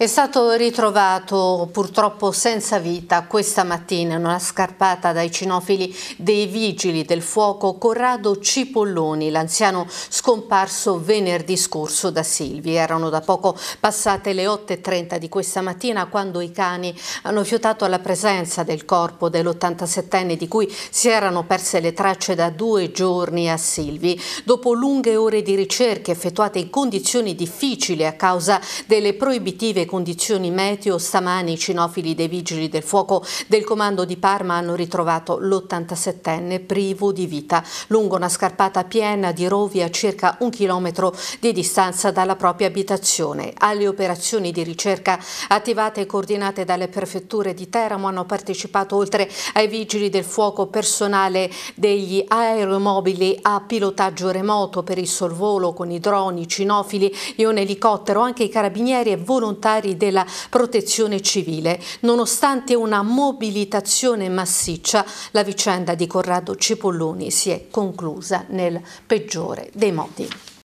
È stato ritrovato purtroppo senza vita questa mattina in una scarpata dai cinofili dei vigili del fuoco Corrado Cipolloni, l'anziano scomparso venerdì scorso da Silvi. Erano da poco passate le 8.30 di questa mattina quando i cani hanno fiutato alla presenza del corpo dell'87enne di cui si erano perse le tracce da due giorni a Silvi. Dopo lunghe ore di ricerche effettuate in condizioni difficili a causa delle proibitive condizioni meteo, stamani i cinofili dei vigili del fuoco del comando di Parma hanno ritrovato l'87enne privo di vita lungo una scarpata piena di rovi a circa un chilometro di distanza dalla propria abitazione. Alle operazioni di ricerca attivate e coordinate dalle prefetture di Teramo hanno partecipato oltre ai vigili del fuoco personale degli aeromobili a pilotaggio remoto per il sorvolo con i droni, cinofili e un elicottero, anche i carabinieri e volontari volontari della protezione civile. Nonostante una mobilitazione massiccia, la vicenda di Corrado Cipolloni si è conclusa nel peggiore dei modi.